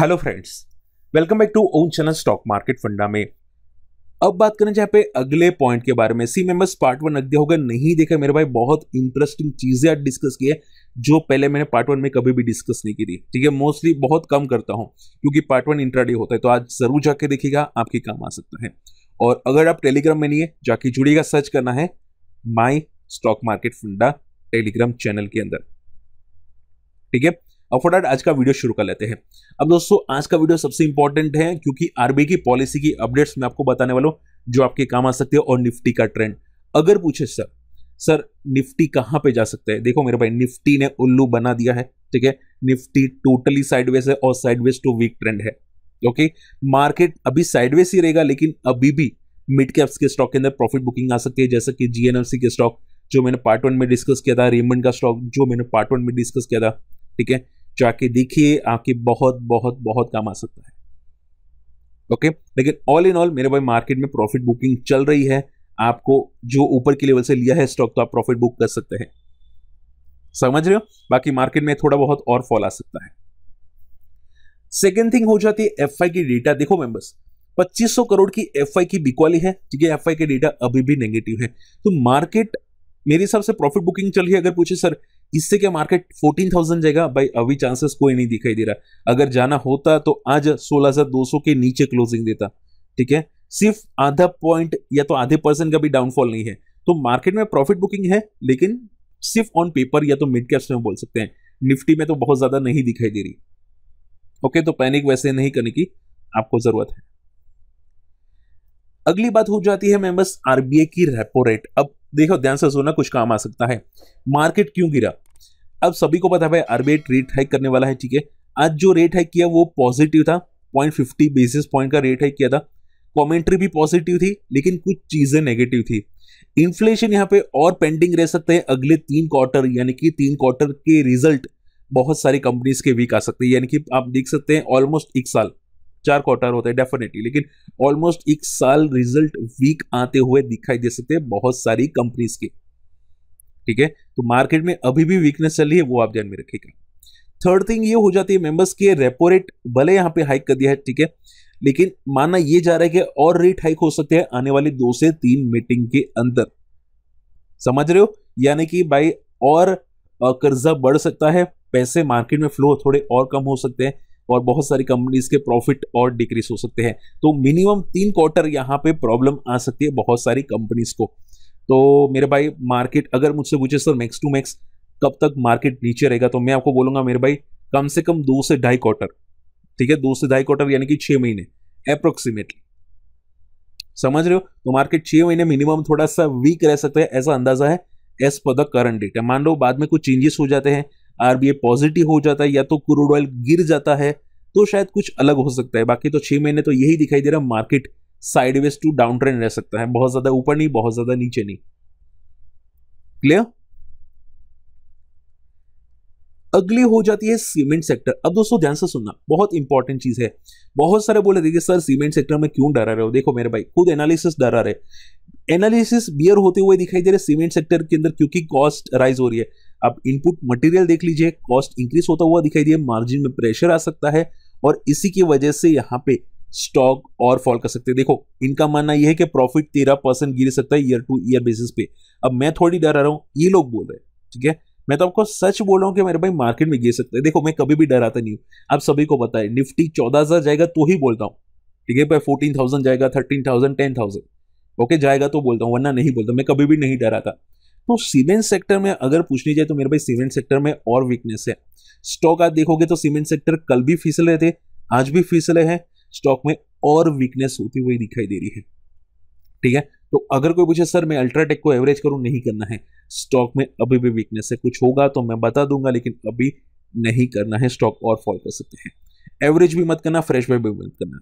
Hello friends welcome back to own channel stock market funda में अब बात करें जहाँ पे अगले पॉइंट के बारे में सी मेंबर्स पार्ट वन अग होगा नहीं देखा मेरे भाई बहुत इंटरेस्टिंग चीजें आज डिस्कस की है जो पहले मैंने पार्ट वन में कभी भी डिस्कस नहीं की थी ठीक है मोस्टली बहुत कम करता हूँ क्योंकि पार्ट वन इंट्राडे होता है तो आज जरूर जाके देखिएगा आपके काम आ सकता है और अगर आप टेलीग्राम में नहीं है जाके जुड़िएगा सर्च करना है माई स्टॉक मार्केट फंडा टेलीग्राम चैनल के अंदर ठीक है अब फटाफट आज का वीडियो शुरू कर लेते हैं अब दोस्तों आज का वीडियो सबसे इंपॉर्टेंट है क्योंकि आरबीआई की पॉलिसी की अपडेट्स मैं आपको बताने वाला हूँ जो आपके काम आ सकते हैं और निफ्टी का ट्रेंड अगर पूछे सर सर निफ्टी कहाँ पे जा सकते हैं देखो मेरे भाई निफ्टी ने उल्लू बना दिया है ठीक है निफ्टी टोटली साइडवेज है और साइडवेज टू वीक ट्रेंड है ओके मार्केट अभी साइडवेज ही रहेगा लेकिन अभी भी मिड कैप्स के स्टॉक के अंदर प्रॉफिट बुकिंग आ सकती है जैसे कि जीएनएमसी के स्टॉक जो मैंने पार्ट वन में डिस्कस किया था रेमंड का स्टॉक जो मैंने पार्ट वन में डिस्कस किया था ठीक है जाके देखिए आपके बहुत बहुत बहुत काम आ सकता है ओके okay? लेकिन ऑल इन ऑल मेरे भाई मार्केट में प्रॉफिट बुकिंग चल रही है आपको जो ऊपर के लेवल से लिया है स्टॉक तो आप प्रॉफिट बुक कर सकते हैं समझ रहे हो बाकी मार्केट में थोड़ा बहुत और फॉल आ सकता है सेकेंड थिंग हो जाती है एफ की डेटा देखो मेंबर्स 2500 करोड़ की एफ की बिकवाली है ठीक है एफ के डेटा अभी भी नेगेटिव है तो मार्केट मेरे हिसाब से प्रॉफिट बुकिंग चल रही है अगर पूछे सर इससे क्या मार्केट 14,000 जाएगा भाई अभी चांसेस कोई नहीं दिखाई दे रहा अगर जाना होता तो आज 16,200 के नीचे क्लोजिंग देता ठीक है सिर्फ आधा पॉइंट या तो आधे परसेंट का भी डाउनफॉल नहीं है तो मार्केट में प्रॉफिट बुकिंग है लेकिन सिर्फ ऑन पेपर या तो मिड कैप्स में बोल सकते हैं निफ्टी में तो बहुत ज्यादा नहीं दिखाई दे रही ओके तो पैनिक वैसे नहीं करने की आपको जरूरत है अगली बात हो जाती है मेंबर्स आरबीआई की रेपो रेट अब देखो ध्यान से सुना कुछ काम आ सकता है मार्केट क्यों गिरा अब सभी को पता है भाई अरबेट रेट हाइक करने वाला है ठीक है आज जो रेट हाइक किया वो पॉजिटिव था पॉइंट फिफ्टी बेसिस पॉइंट का रेट हाइक किया था कॉमेंट्री भी पॉजिटिव थी लेकिन कुछ चीजें नेगेटिव थी इन्फ्लेशन यहाँ पे और पेंडिंग रह सकते हैं अगले तीन क्वार्टर यानी कि तीन क्वार्टर के रिजल्ट बहुत सारी कंपनीज के वीक आ सकते हैं यानी कि आप देख सकते हैं ऑलमोस्ट एक साल चार क्वार्टर होते हैं डेफिनेटली लेकिन ऑलमोस्ट एक साल रिजल्ट वीक आते हुए दिखाई दे सकते हैं बहुत सारी कंपनीज के ठीक है तो मार्केट में अभी भी वीकनेस चल रही है वो आप ध्यान में रखेगा थर्ड थिंग ये हो जाती है मेंबर्स के रेपो रेट भले यहाँ पे हाइक कर दिया है ठीक है लेकिन माना ये जा रहा है कि और रेट हाइक हो सकते हैं आने वाली दो से तीन मीटिंग के अंदर समझ रहे हो यानी कि भाई और कर्जा बढ़ सकता है पैसे मार्केट में फ्लो थोड़े और कम हो सकते हैं और बहुत सारी कंपनीज के प्रॉफिट और डिक्रीज हो सकते हैं तो मिनिमम तीन क्वार्टर यहाँ पे प्रॉब्लम आ सकती है बहुत सारी कंपनीज को तो मेरे भाई मार्केट अगर मुझसे पूछे सर मैक्स टू मैक्स कब तक मार्केट नीचे रहेगा तो मैं आपको बोलूंगा मेरे भाई कम से कम दो से ढाई क्वार्टर ठीक है दो से ढाई क्वार्टर यानी कि छह महीने अप्रोक्सीमेटली समझ रहे हो तो मार्केट छह महीने मिनिमम थोड़ा सा वीक रह सकता है ऐसा अंदाजा है एस पर द करंट डेट है मान लो बाद में कुछ चेंजेस हो जाते हैं आरबीआई पॉजिटिव हो जाता है या तो क्रूड ऑयल गिर जाता है तो शायद कुछ अलग हो सकता है बाकी तो छह महीने तो यही दिखाई दे रहा है market sideways to down trend रह सकता है बहुत ज्यादा ऊपर नहीं बहुत ज्यादा नीचे नहीं क्लियर अगली हो जाती है सीमेंट सेक्टर अब दोस्तों ध्यान से सुनना बहुत इंपॉर्टेंट चीज है बहुत सारे बोले देखिए सर सीमेंट सेक्टर में क्यों डरा रहे हो देखो मेरे भाई खुद एनालिसिस डरा रहे एनालिसिस बियर होते हुए दिखाई दे रहे सीमेंट सेक्टर के अंदर क्योंकि कॉस्ट राइज हो रही है अब इनपुट मटेरियल देख लीजिए कॉस्ट इंक्रीज होता हुआ दिखाई दिए मार्जिन में प्रेशर आ सकता है और इसी की वजह से यहाँ पे स्टॉक और फॉल कर सकते हैं देखो इनका मानना यह है कि प्रॉफिट तेरह परसेंट गिर सकता है ईयर टू ईयर बेसिस पे अब मैं थोड़ी डरा रहा हूँ ये लोग बोल रहे हैं ठीक है मैं तो आपको सच बोल रहा हूँ कि मेरे भाई मार्केट में गिर सकता है देखो मैं कभी भी डराता नहीं हूँ आप सभी को पता है निफ्टी चौदह हज़ार जाएगा तो ही बोलता हूँ ठीक है भाई फोर्टीन थाउजेंड जाएगा thirteen thousand ten thousand okay जाएगा तो बोलता हूँ वरना नहीं बोलता मैं कभी भी नहीं डराता तो सीमेंट सेक्टर में अगर पूछनी जाए तो मेरे भाई सीमेंट सेक्टर में और वीकनेस है स्टॉक आज देखोगे तो सीमेंट सेक्टर कल भी फिसले थे आज भी फिसले हैं स्टॉक में और वीकनेस होती हुई दिखाई दे रही है ठीक है तो अगर कोई पूछे सर मैं अल्ट्राटेक को एवरेज करूं नहीं करना है स्टॉक में अभी भी वीकनेस है कुछ होगा तो मैं बता दूंगा लेकिन अभी नहीं करना है स्टॉक और फॉल कर सकते हैं एवरेज भी मत करना फ्रेश वे भी मत करना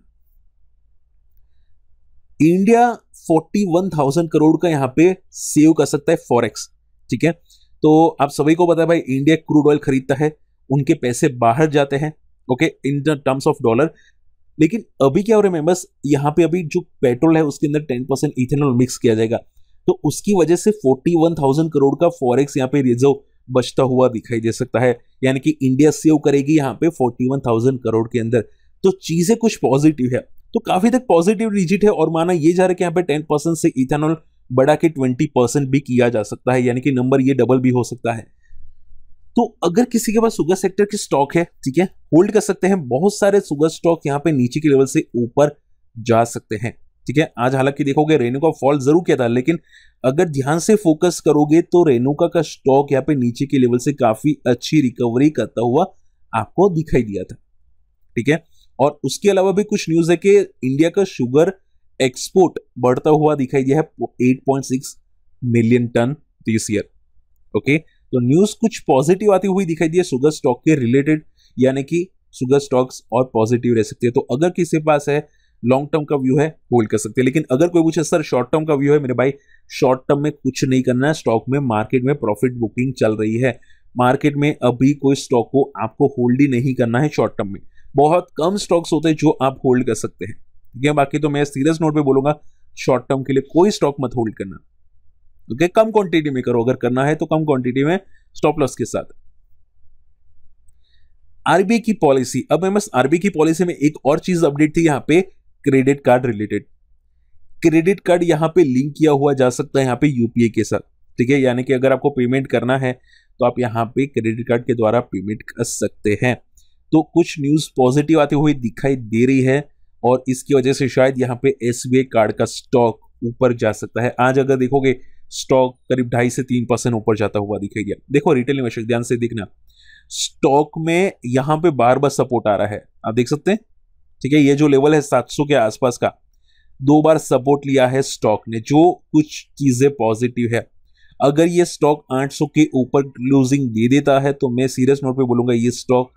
इंडिया 41,000 करोड़ का यहां पे सेव कर सकता है फॉरेक्स ठीक है तो आप सभी को पता है भाई इंडिया क्रूड ऑयल खरीदता है उनके पैसे बाहर जाते हैं okay in the terms of dollar लेकिन अभी क्या हो रहा है मेम्बर्स यहाँ पे अभी जो पेट्रोल है उसके अंदर टेन परसेंट इथेनॉल मिक्स किया जाएगा तो उसकी वजह से फोर्टी वन थाउजेंड करोड़ का फॉरेक्स यहाँ पे रिजर्व बचता हुआ दिखाई दे सकता है यानी कि इंडिया सेव करेगी यहाँ पे फोर्टी वन थाउजेंड करोड़ के अंदर तो चीजें कुछ पॉजिटिव है तो काफी तक पॉजिटिव रिजिट है और माना ये जा रहा है कि यहाँ पे टेन परसेंट से इथेनॉल बढ़ा के ट्वेंटी परसेंट भी किया जा सकता है यानी कि नंबर ये डबल भी हो सकता है तो अगर किसी के पास सुगर सेक्टर की स्टॉक है ठीक है होल्ड कर सकते हैं बहुत सारे सुगर स्टॉक यहाँ पे नीचे के लेवल से ऊपर जा सकते हैं ठीक है आज हालांकि देखोगे रेणुका फॉल जरूर किया था लेकिन अगर ध्यान से फोकस करोगे तो रेणुका का स्टॉक यहाँ पे नीचे के लेवल से काफी अच्छी रिकवरी करता हुआ आपको दिखाई दिया था ठीक है और उसके अलावा भी कुछ न्यूज है कि इंडिया का शुगर एक्सपोर्ट बढ़ता हुआ दिखाई दिया है 8.6 million ton this year okay तो न्यूज कुछ पॉजिटिव आती हुई दिखाई दी है सुगर स्टॉक के रिलेटेड यानी कि सुगर स्टॉक्स और पॉजिटिव रह सकते हैं तो अगर किसी पास है लॉन्ग टर्म का व्यू है होल्ड कर सकते हैं लेकिन अगर कोई पूछे सर शॉर्ट टर्म का व्यू है मेरे भाई शॉर्ट टर्म में कुछ नहीं करना है स्टॉक में मार्केट में प्रॉफिट बुकिंग चल रही है मार्केट में अभी कोई स्टॉक को आपको होल्ड ही नहीं करना है शॉर्ट टर्म में बहुत कम स्टॉक्स होते हैं जो आप होल्ड कर सकते हैं ठीक है बाकी तो मैं सीरियस नोट पे बोलूंगा शॉर्ट टर्म के लिए कोई स्टॉक मत होल्ड करना ओके कम क्वांटिटी में करो अगर करना है तो कम क्वांटिटी में स्टॉप लॉस के साथ आरबी की पॉलिसी अब एम एस आरबीआई की पॉलिसी में एक और चीज अपडेट थी यहां पे credit card related credit card यहां पे लिंक किया हुआ जा सकता है यहां पे यूपीए के साथ ठीक है यानी कि अगर आपको पेमेंट करना है तो आप यहां पे क्रेडिट कार्ड के द्वारा पेमेंट कर सकते हैं तो कुछ न्यूज पॉजिटिव आती हुई दिखाई दे रही है और इसकी वजह से शायद यहां पे एस कार्ड का स्टॉक ऊपर जा सकता है आज अगर देखोगे स्टॉक करीब ढाई से तीन परसेंट ऊपर जाता हुआ दिखाई दिया देखो रिटेल निवेशक ध्यान से देखना स्टॉक में यहां पे बार बार सपोर्ट आ रहा है आप देख सकते हैं ठीक है ये जो लेवल है सात के आसपास का दो बार सपोर्ट लिया है स्टॉक ने जो कुछ चीज़ें पॉजिटिव है अगर ये स्टॉक 800 के ऊपर क्लोजिंग दे देता है तो मैं सीरियस नोट पे बोलूंगा ये स्टॉक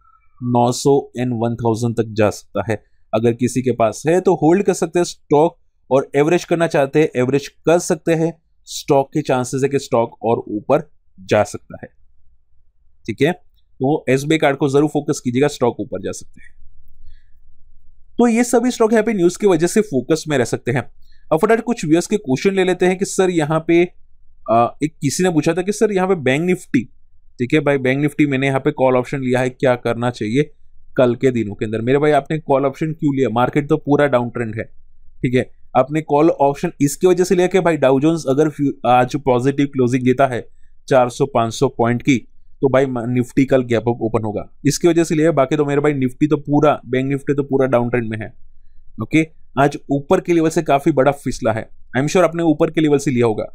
900 एंड 1000 तक जा सकता है अगर किसी के पास है तो होल्ड कर सकते हैं स्टॉक और एवरेज करना चाहते हैं एवरेज कर सकते हैं स्टॉक के चांसेस है कि स्टॉक और ऊपर जा सकता है ठीक है तो एस बी कार्ड को जरूर फोकस कीजिएगा स्टॉक ऊपर जा सकते हैं तो ये सभी स्टॉक यहाँ पे न्यूज की वजह से फोकस में रह सकते हैं अब फटाट कुछ व्यूअर्स के क्वेश्चन ले लेते हैं कि सर यहाँ पे आ, एक किसी ने पूछा था कि सर यहाँ पे बैंक निफ्टी ठीक है भाई बैंक निफ्टी मैंने यहाँ पे कॉल ऑप्शन लिया है क्या करना चाहिए कल के दिनों के अंदर मेरे भाई आपने कॉल ऑप्शन क्यों लिया मार्केट तो पूरा डाउन ट्रेंड है ठीक है आपने कॉल ऑप्शन इसकी वजह से लिया कि भाई डाउ जोन्स अगर आज पॉजिटिव क्लोजिंग देता है 400 500 पॉइंट की तो भाई निफ्टी कल गैप अप ओपन होगा इसकी वजह से लिया है बाकी तो मेरे भाई निफ्टी तो पूरा बैंक निफ्टी तो पूरा डाउन ट्रेंड में है ओके आज ऊपर के लेवल से काफ़ी बड़ा फिसला है आई एम श्योर आपने ऊपर के लेवल से लिया होगा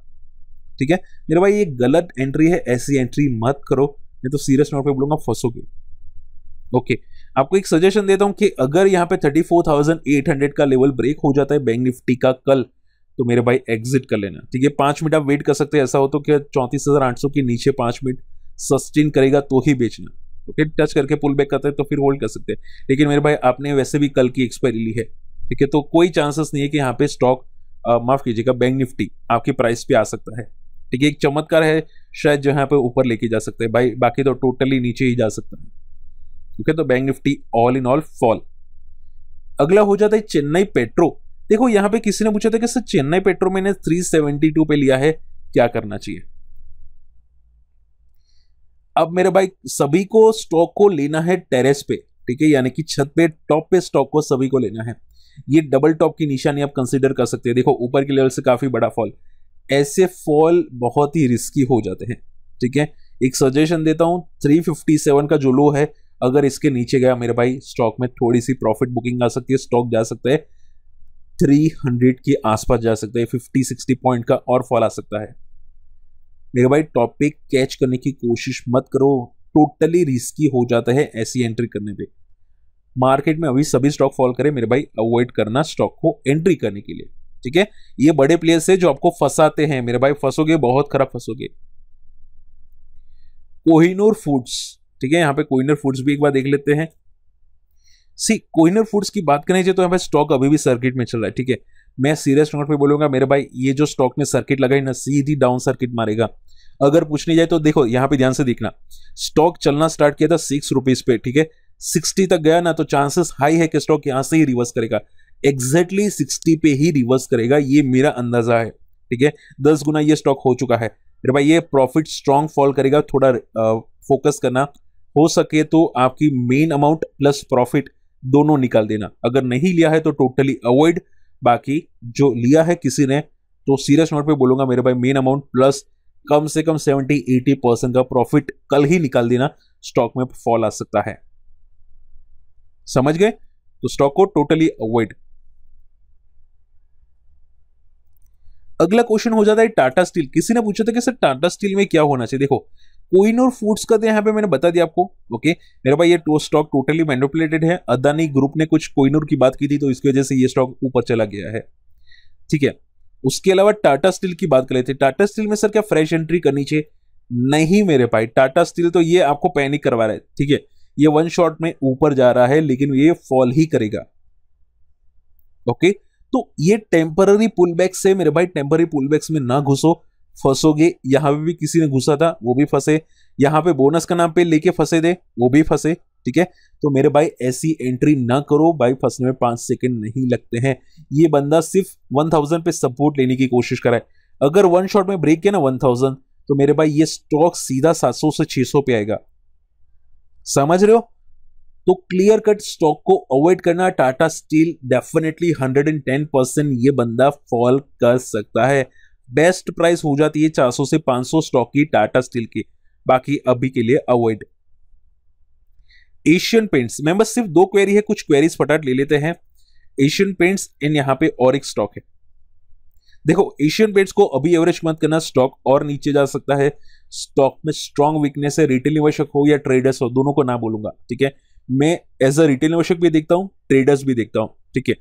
ठीक है मेरे भाई ये गलत एंट्री है ऐसी एंट्री मत करो मैं तो सीरियस नोट पर बोलूंगा फंसोगे ओके okay. आपको एक सजेशन देता हूँ कि अगर यहाँ पे 34,800 का लेवल ब्रेक हो जाता है बैंक निफ्टी का कल तो मेरे भाई एग्जिट कर लेना ठीक है पांच मिनट आप वेट कर सकते हैं ऐसा हो तो क्या चौंतीस हज़ार आठ सौ के नीचे पांच मिनट सस्टेन करेगा तो ही बेचना ओके तो टच करके पुल बैक करते हैं तो फिर होल्ड कर सकते हैं लेकिन मेरे भाई आपने वैसे भी कल की एक्सपायरी ली है ठीक है तो कोई चांसेस नहीं है कि यहाँ पे स्टॉक माफ़ कीजिएगा बैंक निफ्टी आपके प्राइस पे आ सकता है ठीक है एक चमत्कार है शायद जो यहाँ पे ऊपर लेके जा सकते हैं भाई बाकी तो टोटली नीचे ही जा सकता है ठीक तो bank Nifty all in all fall अगला हो जाता है चेन्नई पेट्रो देखो यहां पे किसी ने पूछा था कि सर चेन्नई पेट्रो मैंने 372 पे लिया है क्या करना चाहिए अब मेरे भाई सभी को स्टॉक को लेना है टेरेस पे ठीक है यानी कि छत पे टॉप पे स्टॉक को सभी को लेना है ये डबल टॉप की निशानी आप कंसिडर कर सकते हैं देखो ऊपर के लेवल से काफी बड़ा फॉल ऐसे फॉल बहुत ही रिस्की हो जाते हैं ठीक है एक सजेशन देता हूं 357 का जो लो है अगर इसके नीचे गया मेरे भाई स्टॉक में थोड़ी सी प्रॉफिट बुकिंग आ सकती है स्टॉक जा सकता है थ्री हंड्रेड के आसपास जा सकता है फिफ्टी 60 पॉइंट का और फॉल आ सकता है मेरे भाई टॉपिक कैच करने की कोशिश मत करो टोटली रिस्की हो जाता है ऐसी एंट्री करने पे मार्केट में अभी सभी स्टॉक फॉल करे मेरे भाई अवॉइड करना स्टॉक को एंट्री करने के लिए ठीक है ये बड़े प्लेयर्स है जो आपको फंसाते हैं मेरे भाई फंसोगे बहुत खराब फंसोगे कोहिनूर फूड्स ठीक है यहाँ पे कोइनर फूड्स भी एक बार देख लेते हैं सी कोइनर फूड्स की बात करें तो यहाँ पे स्टॉक अभी भी सर्किट में चल रहा है ठीक है मैं सीरियस नोट पे बोलूंगा मेरे भाई ये जो स्टॉक में सर्किट लगाई ना सीधी डाउन सर्किट मारेगा अगर पूछने जाए तो देखो यहाँ पे ध्यान से देखना स्टॉक चलना स्टार्ट किया था सिक्स रुपीज पे ठीक है सिक्सटी तक गया ना तो चांसेस हाई है कि स्टॉक यहाँ से ही रिवर्स करेगा एग्जैक्टली exactly सिक्सटी पे ही रिवर्स करेगा ये मेरा अंदाजा है ठीक है दस गुना ये स्टॉक हो चुका है मेरे भाई ये प्रॉफिट स्ट्रॉन्ग फॉल करेगा थोड़ा फोकस करना हो सके तो आपकी मेन अमाउंट प्लस प्रॉफिट दोनों निकाल देना अगर नहीं लिया है तो टोटली अवॉइड बाकी जो लिया है किसी ने तो सीरियस नोट पे बोलूंगा मेरे भाई मेन अमाउंट प्लस कम से कम 70 80 परसेंट का प्रॉफिट कल ही निकाल देना स्टॉक में फॉल आ सकता है समझ गए तो स्टॉक को टोटली अवॉइड अगला क्वेश्चन हो जाता है टाटा स्टील किसी ने पूछा था कि सर टाटा स्टील में क्या होना चाहिए देखो कोइनोर फूड्स का तो यहाँ पे मैंने बता दिया आपको ओके मेरे भाई ये टो स्टॉक टोटली मैनिपुलेटेड है अदानी ग्रुप ने कुछ कोइनोर की बात की थी तो इसकी वजह से ये स्टॉक ऊपर चला गया है ठीक है उसके अलावा टाटा स्टील की बात कर लेते हैं तो टाटा स्टील में सर क्या फ्रेश एंट्री करनी चाहिए नहीं मेरे भाई टाटा स्टील तो ये आपको पैनिक करवा रहा है ठीक है ये वन शॉट में ऊपर जा रहा है लेकिन ये फॉल ही करेगा ओके तो ये टेम्पररी पुलबैक्स है मेरे भाई टेम्पररी पुलबैक्स में ना घुसो फंसोगे यहाँ पे भी किसी ने घुसा था वो भी फंसे यहाँ पे बोनस का नाम पे लेके फंसे थे वो भी फंसे ठीक है तो मेरे भाई ऐसी एंट्री ना करो भाई फंसने में पांच सेकंड नहीं लगते हैं ये बंदा सिर्फ वन थाउजेंड पे सपोर्ट लेने की कोशिश कराए अगर वन शॉट में ब्रेक किया ना वन थाउजेंड तो मेरे भाई ये स्टॉक सीधा सात सौ से छह सौ पे आएगा समझ रहे हो तो क्लियर कट स्टॉक को अवॉइड करना Tata Steel definitely ten percent ये बंदा फॉल कर सकता है बेस्ट प्राइस हो जाती है 400 से 500 स्टॉक की टाटा स्टील की बाकी अभी के लिए अवॉइड एशियन पेंट्स बस सिर्फ दो क्वेरी है कुछ क्वेरीज फटाट ले लेते हैं एशियन पेंट्स इन यहाँ पे और एक स्टॉक है देखो एशियन पेंट्स को अभी एवरेज मत करना स्टॉक और नीचे जा सकता है स्टॉक में स्ट्रॉन्ग वीकनेस है रिटेल निवेशक हो या ट्रेडर्स हो दोनों को ना बोलूंगा ठीक है मैं एज अ रिटेल निवेशक भी देखता हूँ ट्रेडर्स भी देखता हूँ ठीक है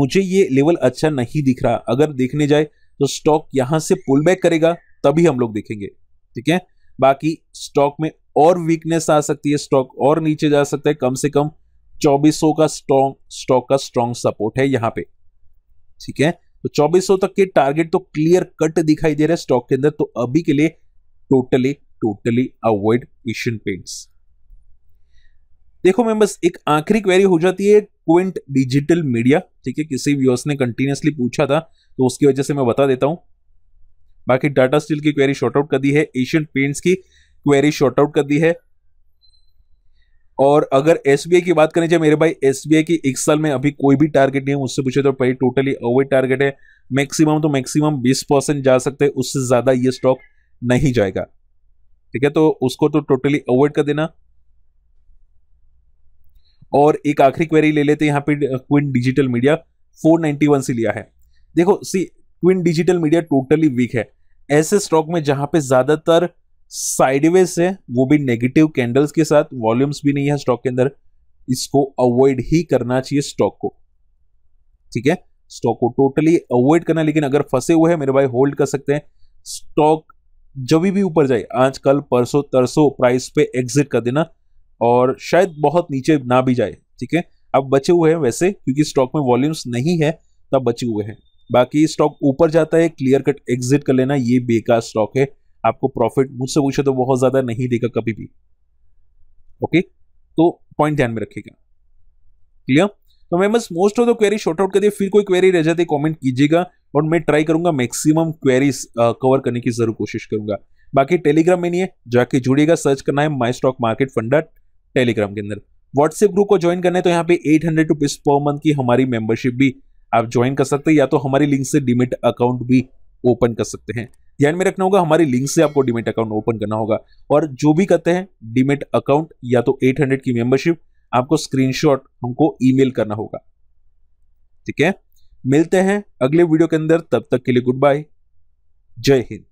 मुझे ये लेवल अच्छा नहीं दिख रहा अगर देखने जाए तो स्टॉक यहां से पुल बैक करेगा तभी हम लोग देखेंगे ठीक है बाकी स्टॉक में और वीकनेस आ सकती है स्टॉक और नीचे जा सकता है कम से कम 2400 का स्ट्रॉन्ग स्टॉक का स्ट्रॉन्ग सपोर्ट है यहां पे ठीक है तो 2400 तक के टारगेट तो क्लियर कट दिखाई दे रहा है स्टॉक के अंदर तो अभी के लिए totally totally avoid Asian Paints देखो मैं बस एक आखिरी क्वेरी हो जाती है क्विंट डिजिटल मीडिया ठीक है किसी व्यूअर्स ने कंटिन्यूसली पूछा था तो उसकी वजह से मैं बता देता हूँ बाकी टाटा स्टील की क्वेरी शॉर्ट आउट कर दी है एशियन पेंट्स की क्वेरी शॉर्ट आउट कर दी है और अगर एस की बात करें जब मेरे भाई एस की एक साल में अभी कोई भी टारगेट नहीं है मुझसे पूछे तो भाई टोटली अवॉइड टारगेट है मैक्सिमम तो मैक्सिमम 20 परसेंट जा सकते हैं उससे ज़्यादा ये स्टॉक नहीं जाएगा ठीक है तो उसको तो टोटली अवॉइड कर देना और एक आखिरी क्वेरी ले लेते हैं यहाँ पे क्विन डिजिटल मीडिया 491 से लिया है देखो सी Quint digital media totally weak है ऐसे स्टॉक में जहां पे ज्यादातर साइडवेज है वो भी नेगेटिव कैंडल्स के साथ वॉल्यूम्स भी नहीं है स्टॉक के अंदर इसको अवॉइड ही करना चाहिए स्टॉक को ठीक है स्टॉक को टोटली अवॉइड करना लेकिन अगर फंसे हुए हैं मेरे भाई होल्ड कर सकते हैं स्टॉक जब भी ऊपर जाए आज कल परसों तरसों प्राइस पे एग्जिट कर देना और शायद बहुत नीचे ना भी जाए ठीक है अब बचे हुए हैं वैसे क्योंकि स्टॉक में वॉल्यूम्स नहीं है तब बचे हुए हैं बाकी स्टॉक ऊपर जाता है क्लियर कट एग्जिट कर लेना ये बेकार स्टॉक है आपको प्रॉफिट मुझसे पूछे तो बहुत ज़्यादा नहीं देगा कभी भी ओके तो पॉइंट ध्यान में रखिएगा क्लियर तो बस most of the query sort out कर दिए फिर कोई क्वेरी रह जाती कमेंट कीजिएगा और मैं ट्राई करूंगा मैक्सिमम क्वेरीज कवर करने की जरूर कोशिश करूंगा बाकी टेलीग्राम में नहीं है जाके जुड़िएगा सर्च करना है माई स्टॉक मार्केट फंडा टेलीग्राम के अंदर व्हाट्सएप ग्रुप को ज्वाइन करना है तो यहाँ पे eight hundred rupees per month की हमारी मेंबरशिप भी आप ज्वाइन कर सकते हैं या तो हमारी लिंक से डिमिट अकाउंट भी ओपन कर सकते हैं ध्यान में रखना होगा हमारी लिंक से आपको डिमिट अकाउंट ओपन करना होगा और जो भी करते हैं डिमिट अकाउंट या तो 800 की मेंबरशिप आपको स्क्रीनशॉट हमको ईमेल करना होगा ठीक है मिलते हैं अगले वीडियो के अंदर तब तक के लिए गुड बाय जय हिंद